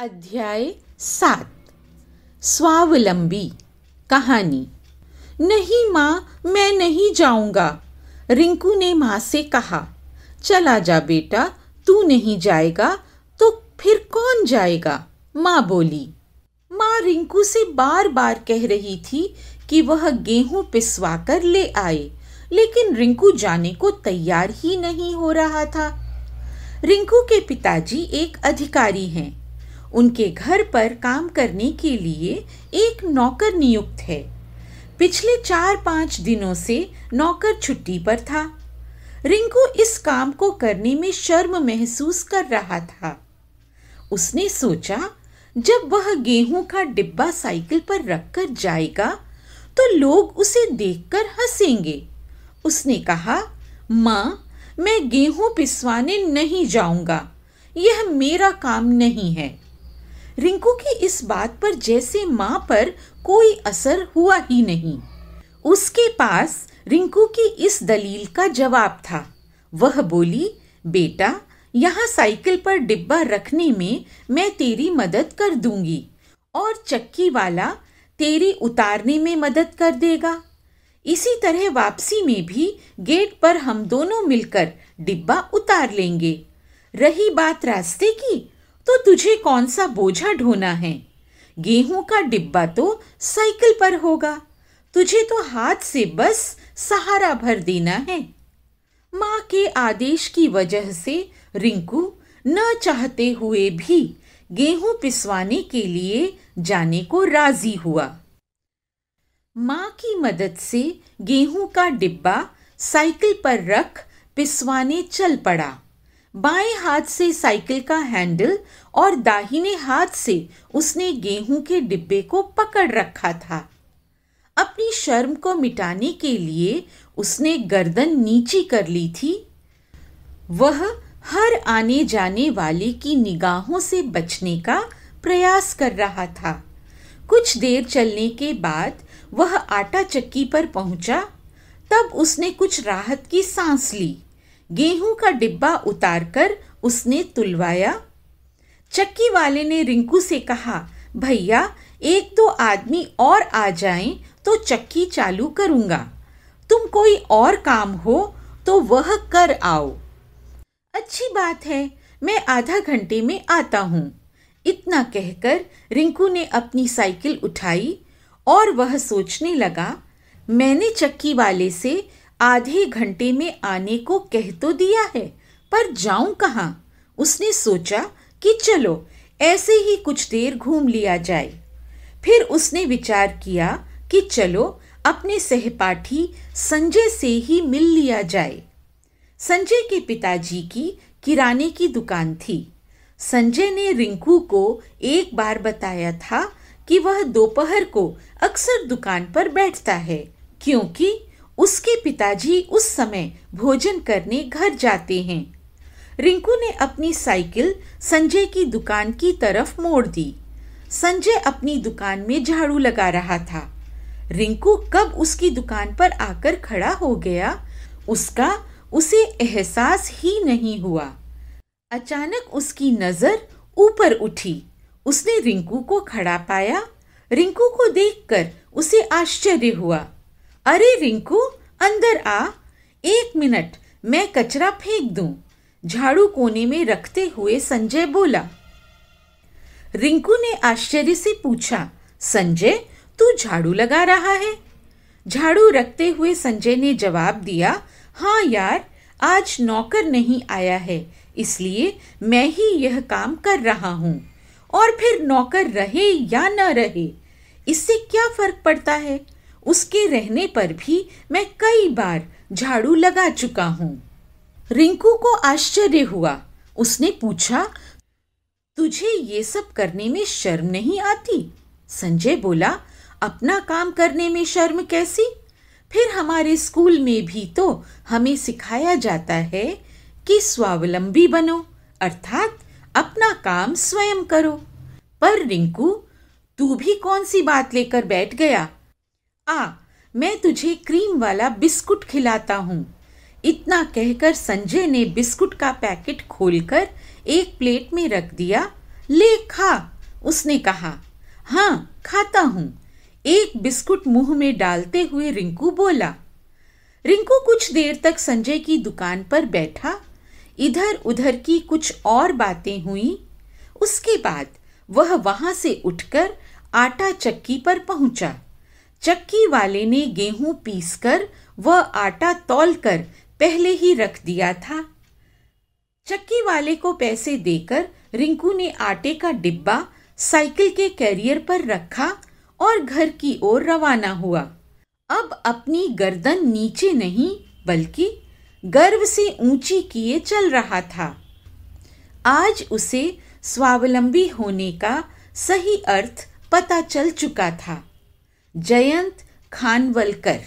अध्याय सात स्वावलंबी कहानी नहीं माँ मैं नहीं जाऊंगा रिंकू ने माँ से कहा चला जा बेटा तू नहीं जाएगा तो फिर कौन जाएगा माँ बोली माँ रिंकू से बार बार कह रही थी कि वह गेहूं पिसवा कर ले आए लेकिन रिंकू जाने को तैयार ही नहीं हो रहा था रिंकू के पिताजी एक अधिकारी हैं उनके घर पर काम करने के लिए एक नौकर नियुक्त है पिछले चार पाँच दिनों से नौकर छुट्टी पर था रिंकू इस काम को करने में शर्म महसूस कर रहा था उसने सोचा जब वह गेहूं का डिब्बा साइकिल पर रखकर जाएगा तो लोग उसे देखकर हंसेंगे उसने कहा माँ मैं गेहूं पिसवाने नहीं जाऊंगा यह मेरा काम नहीं है रिंकू की इस बात पर जैसे माँ पर कोई असर हुआ ही नहीं उसके पास रिंकू की इस दलील का जवाब था वह बोली बेटा यहाँ साइकिल पर डिब्बा रखने में मैं तेरी मदद कर दूंगी और चक्की वाला तेरी उतारने में मदद कर देगा इसी तरह वापसी में भी गेट पर हम दोनों मिलकर डिब्बा उतार लेंगे रही बात रास्ते की तो तुझे कौन सा बोझा ढोना है गेहूं का डिब्बा तो साइकिल पर होगा तुझे तो हाथ से बस सहारा भर देना है माँ के आदेश की वजह से रिंकू न चाहते हुए भी गेहूं पिसवाने के लिए जाने को राजी हुआ माँ की मदद से गेहूं का डिब्बा साइकिल पर रख पिसवाने चल पड़ा बाएं हाथ से साइकिल का हैंडल और दाहिने हाथ से उसने गेहूं के डिब्बे को पकड़ रखा था अपनी शर्म को मिटाने के लिए उसने गर्दन नीची कर ली थी वह हर आने जाने वाले की निगाहों से बचने का प्रयास कर रहा था कुछ देर चलने के बाद वह आटा चक्की पर पहुंचा तब उसने कुछ राहत की सांस ली गेहूं का डिब्बा उतारकर उसने तुलवाया चक्की वाले ने रिंकू से कहा भैया एक दो तो आदमी और आ जाएं तो चक्की चालू करूंगा तुम कोई और काम हो तो वह कर आओ अच्छी बात है मैं आधा घंटे में आता हूँ इतना कहकर रिंकू ने अपनी साइकिल उठाई और वह सोचने लगा मैंने चक्की वाले से आधे घंटे में आने को कह तो दिया है पर जाऊं कहाँ उसने सोचा कि चलो ऐसे ही कुछ देर घूम लिया जाए फिर उसने विचार किया कि चलो अपने सहपाठी संजय से ही मिल लिया जाए संजय के पिताजी की किराने की दुकान थी संजय ने रिंकू को एक बार बताया था कि वह दोपहर को अक्सर दुकान पर बैठता है क्योंकि उसके पिताजी उस समय भोजन करने घर जाते हैं रिंकू ने अपनी साइकिल संजय की दुकान की तरफ मोड़ दी संजय अपनी दुकान में झाड़ू लगा रहा था रिंकू कब उसकी दुकान पर आकर खड़ा हो गया उसका उसे एहसास ही नहीं हुआ अचानक उसकी नज़र ऊपर उठी उसने रिंकू को खड़ा पाया रिंकू को देखकर उसे आश्चर्य हुआ अरे रिंकू अंदर आ एक मिनट मैं कचरा फेंक दूं झाड़ू कोने में रखते हुए संजय बोला रिंकू ने आश्चर्य से पूछा संजय तू झाड़ू लगा रहा है झाड़ू रखते हुए संजय ने जवाब दिया हाँ यार आज नौकर नहीं आया है इसलिए मैं ही यह काम कर रहा हूँ और फिर नौकर रहे या न रहे इससे क्या फर्क पड़ता है उसके रहने पर भी मैं कई बार झाड़ू लगा चुका हूँ रिंकू को आश्चर्य हुआ उसने पूछा तुझे ये सब करने में शर्म नहीं आती संजय बोला अपना काम करने में शर्म कैसी फिर हमारे स्कूल में भी तो हमें सिखाया जाता है कि स्वावलंबी बनो अर्थात अपना काम स्वयं करो पर रिंकू तू भी कौन सी बात लेकर बैठ गया आ मैं तुझे क्रीम वाला बिस्कुट खिलाता हूँ इतना कहकर संजय ने बिस्कुट का पैकेट खोलकर एक प्लेट में रख दिया ले खा उसने कहा हाँ खाता हूँ एक बिस्कुट मुंह में डालते हुए रिंकू बोला रिंकू कुछ देर तक संजय की दुकान पर बैठा इधर उधर की कुछ और बातें हुई उसके बाद वह वहाँ से उठकर आटा चक्की पर पहुंचा चक्की वाले ने गेहूं पीसकर व आटा तौलकर पहले ही रख दिया था चक्की वाले को पैसे देकर रिंकू ने आटे का डिब्बा साइकिल के कैरियर पर रखा और घर की ओर रवाना हुआ अब अपनी गर्दन नीचे नहीं बल्कि गर्व से ऊंची किए चल रहा था आज उसे स्वावलंबी होने का सही अर्थ पता चल चुका था जयंत खानवलकर